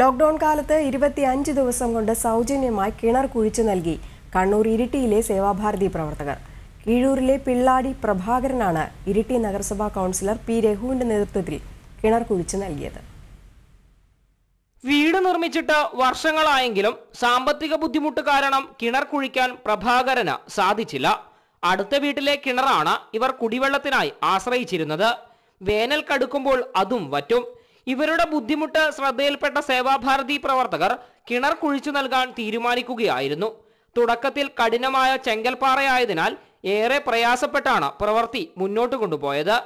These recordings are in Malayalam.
ലോക്ഡൌൺ കാലത്ത് അഞ്ച് ദിവസം കൊണ്ട് സൗജന്യമായി കിണർ കുഴിച്ചു നൽകി കണ്ണൂർ ഇരിട്ടിയിലെ സേവാഭാരതി പ്രവർത്തകർ കീഴൂരിലെ പിള്ളാടി പ്രഭാകരനാണ് ഇരിട്ടി നഗരസഭാ കൗൺസിലർ പി രഘുവിന്റെ നേതൃത്വത്തിൽ കിണർ കുഴിച്ചു നൽകിയത് വീട് നിർമ്മിച്ചിട്ട് വർഷങ്ങളായെങ്കിലും സാമ്പത്തിക ബുദ്ധിമുട്ട് കാരണം കിണർ കുഴിക്കാൻ പ്രഭാകരന് സാധിച്ചില്ല അടുത്ത വീട്ടിലെ കിണറാണ് ഇവർ കുടിവെള്ളത്തിനായി ആശ്രയിച്ചിരുന്നത് വേനൽ കടുക്കുമ്പോൾ അതും വറ്റും ഇവരുടെ ബുദ്ധിമുട്ട് ശ്രദ്ധയിൽപ്പെട്ട സേവാഭാരതി പ്രവർത്തകർ കിണർ കുഴിച്ചു നൽകാൻ തീരുമാനിക്കുകയായിരുന്നു തുടക്കത്തിൽ കഠിനമായ ചെങ്കൽപ്പാറയായതിനാൽ ഏറെ പ്രയാസപ്പെട്ടാണ് പ്രവൃത്തി മുന്നോട്ട് കൊണ്ടുപോയത്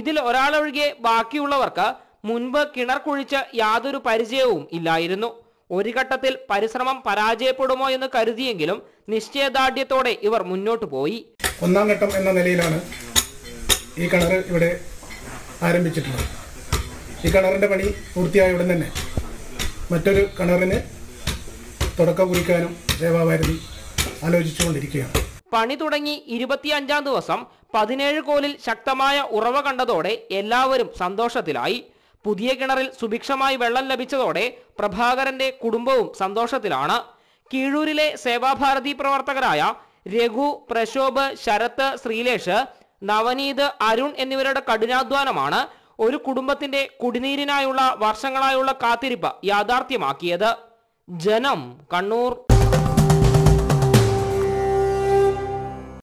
ഇതിൽ ഒരാളൊഴികെ ബാക്കിയുള്ളവർക്ക് മുൻപ് കിണർ കുഴിച്ച് യാതൊരു പരിചയവും ഇല്ലായിരുന്നു ഒരു ഘട്ടത്തിൽ പരിശ്രമം പരാജയപ്പെടുമോ എന്ന് കരുതിയെങ്കിലും നിശ്ചയദാർഢ്യത്തോടെ ഇവർ മുന്നോട്ട് പോയി ഒന്നാം ഘട്ടം എന്ന നിലയിലാണ് ഈ കിണർ ഇവിടെ ആരംഭിച്ചിട്ടുള്ളത് ഈ കിണറിൻ്റെ പണി പൂർത്തിയായ ഉടൻ തന്നെ മറ്റൊരു കിണറിന് തുടക്കം കുറിക്കാനും സേവാഭാരതി ആലോചിച്ചുകൊണ്ടിരിക്കുകയാണ് പണി തുടങ്ങി ഇരുപത്തിയഞ്ചാം ദിവസം പതിനേഴ് കോലിൽ ശക്തമായ ഉറവ കണ്ടതോടെ എല്ലാവരും സന്തോഷത്തിലായി പുതിയ കിണറിൽ സുഭിക്ഷമായി വെള്ളം ലഭിച്ചതോടെ പ്രഭാകരന്റെ കുടുംബവും സന്തോഷത്തിലാണ് കീഴൂരിലെ സേവാഭാരതി പ്രവർത്തകരായ രഘു പ്രശോഭ് ശരത് ശ്രീലേഷ് നവനീത് അരുൺ എന്നിവരുടെ കഠിനാധ്വാനമാണ് ഒരു കുടുംബത്തിന്റെ കുടിനീരിനായുള്ള വർഷങ്ങളായുള്ള കാത്തിരിപ്പ് യാഥാർത്ഥ്യമാക്കിയത് ജനം കണ്ണൂർ